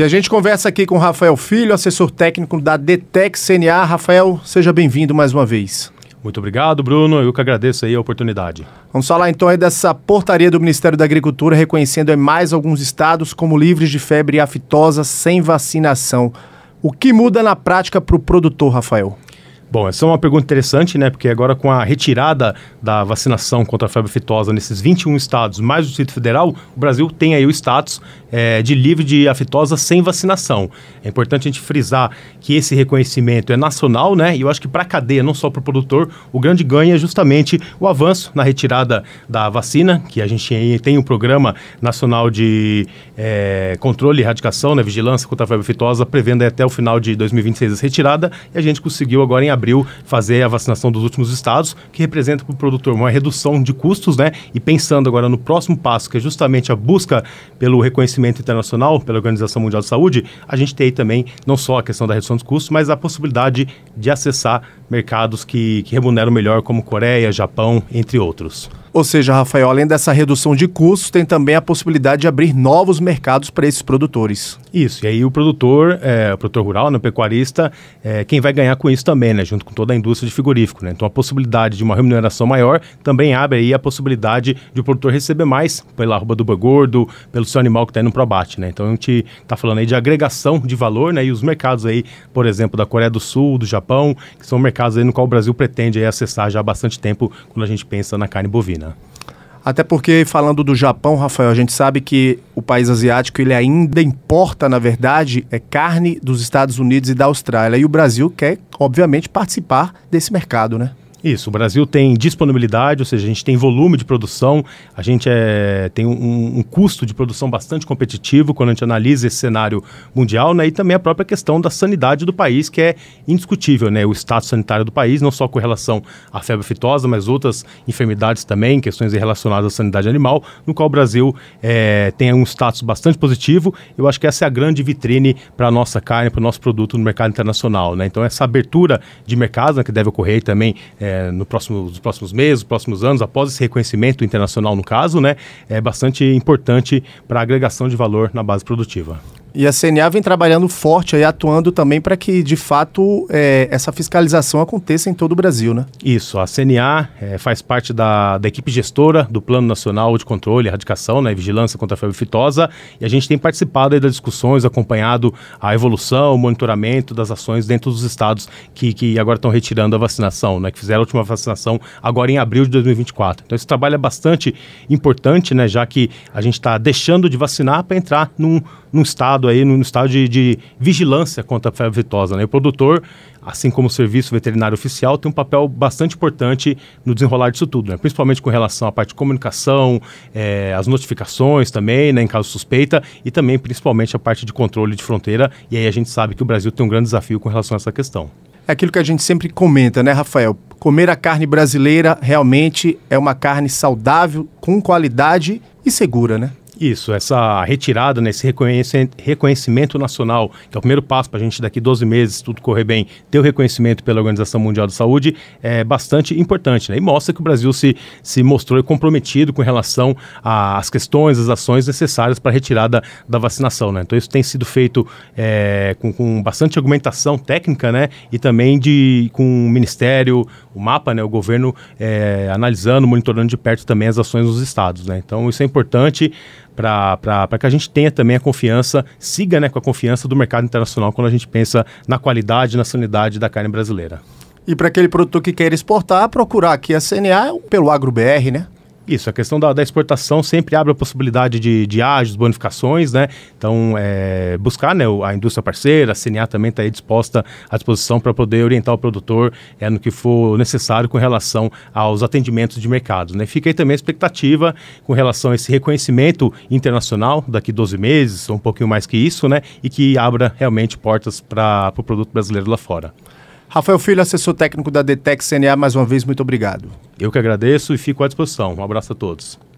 E a gente conversa aqui com Rafael Filho, assessor técnico da Detec CNA. Rafael, seja bem-vindo mais uma vez. Muito obrigado, Bruno. Eu que agradeço aí a oportunidade. Vamos falar então aí dessa portaria do Ministério da Agricultura reconhecendo mais alguns estados como livres de febre aftosa sem vacinação. O que muda na prática para o produtor, Rafael? Bom, essa é uma pergunta interessante, né? Porque agora com a retirada da vacinação contra a febre aftosa nesses 21 estados, mais o Distrito Federal, o Brasil tem aí o status é, de livre de aftosa sem vacinação. É importante a gente frisar que esse reconhecimento é nacional, né? E eu acho que para a cadeia, não só para o produtor, o grande ganho é justamente o avanço na retirada da vacina, que a gente tem um programa nacional de é, controle e erradicação, né? Vigilância contra a febre aftosa, prevendo até o final de 2026 essa retirada. E a gente conseguiu agora em abril fazer a vacinação dos últimos estados, que representa para o produtor uma redução de custos, né? E pensando agora no próximo passo, que é justamente a busca pelo reconhecimento internacional pela Organização Mundial de Saúde, a gente tem também não só a questão da redução dos custos, mas a possibilidade de acessar mercados que, que remuneram melhor, como Coreia, Japão, entre outros. Ou seja, Rafael, além dessa redução de custos, tem também a possibilidade de abrir novos mercados para esses produtores. Isso, e aí o produtor, é, o produtor rural, né, o pecuarista, é, quem vai ganhar com isso também, né, junto com toda a indústria de frigorífico. Né? Então a possibilidade de uma remuneração maior também abre aí a possibilidade de o produtor receber mais pela arroba do bagordo, pelo seu animal que está indo para abate. Né? Então a gente está falando aí de agregação de valor né, e os mercados aí, por exemplo, da Coreia do Sul, do Japão, que são mercados aí no qual o Brasil pretende aí acessar já há bastante tempo quando a gente pensa na carne bovina. China? Até porque, falando do Japão, Rafael, a gente sabe que o país asiático ele ainda importa, na verdade, é carne dos Estados Unidos e da Austrália. E o Brasil quer, obviamente, participar desse mercado, né? Isso, o Brasil tem disponibilidade, ou seja, a gente tem volume de produção, a gente é, tem um, um, custo de produção bastante competitivo quando a gente analisa esse cenário mundial, né? E também a própria questão da sanidade do país, que é indiscutível, né? O status sanitário do país, não só com relação à febre aftosa, mas outras enfermidades também, questões relacionadas à sanidade animal, no qual o Brasil é, tem um status bastante positivo. Eu acho que essa é a grande vitrine para a nossa carne, para o nosso produto no mercado internacional, né? Então, essa abertura de mercado né, que deve ocorrer também. É, é, no próximo, nos próximos meses, próximos anos, após esse reconhecimento internacional, no caso, né, é bastante importante para a agregação de valor na base produtiva. E a CNA vem trabalhando forte aí, atuando também para que, de fato, é, essa fiscalização aconteça em todo o Brasil, né? Isso, a CNA é, faz parte da, da, equipe gestora do Plano Nacional de Controle, Erradicação né, e Vigilância contra a Febre Fitosa e a gente tem participado das discussões, acompanhado a evolução, o monitoramento das ações dentro dos estados que, que agora estão retirando a vacinação, né, que fizeram a última vacinação agora em abril de 2024. Então esse trabalho é bastante importante, né, já que a gente está deixando de vacinar para entrar num, num estado aí no estado de, de vigilância contra a febre vitosa. Né? O produtor, assim como o serviço veterinário oficial, tem um papel bastante importante no desenrolar disso tudo, né? principalmente com relação à parte de comunicação, é, as notificações também, né, em caso suspeita, e também principalmente a parte de controle de fronteira. E aí a gente sabe que o Brasil tem um grande desafio com relação a essa questão. É aquilo que a gente sempre comenta, né, Rafael? Comer a carne brasileira realmente é uma carne saudável, com qualidade e segura, né? Isso, essa retirada, nesse né, reconhecimento nacional, que é o primeiro passo para a gente daqui 12 meses, tudo correr bem, ter o reconhecimento pela Organização Mundial da Saúde, é bastante importante, né? E mostra que o Brasil se, se mostrou comprometido com relação às questões, às ações necessárias para a retirada da vacinação, né? Então isso tem sido feito é, com, com bastante argumentação técnica, né? E também de, com o Ministério, o mapa, né? O governo é, analisando, monitorando de perto também as ações dos estados, né? Então isso é importante para que a gente tenha também a confiança, siga né, com a confiança do mercado internacional quando a gente pensa na qualidade, na sanidade da carne brasileira. E para aquele produtor que quer exportar, procurar aqui a CNA pelo AgroBR, né? Isso, a questão da, da, exportação sempre abre a possibilidade de, de ágios, bonificações, né? Então, é, buscar né, a indústria parceira, a CNA também está aí disposta à disposição para poder orientar o produtor é, no que for necessário com relação aos atendimentos de mercado. Né? Fica aí também a expectativa com relação a esse reconhecimento internacional daqui 12 meses, ou um pouquinho mais que isso, né? E que abra realmente portas para o pro produto brasileiro lá fora. Rafael Filho, assessor técnico da DTEC CNA, mais uma vez, muito obrigado. Eu que agradeço e fico à disposição. Um abraço a todos.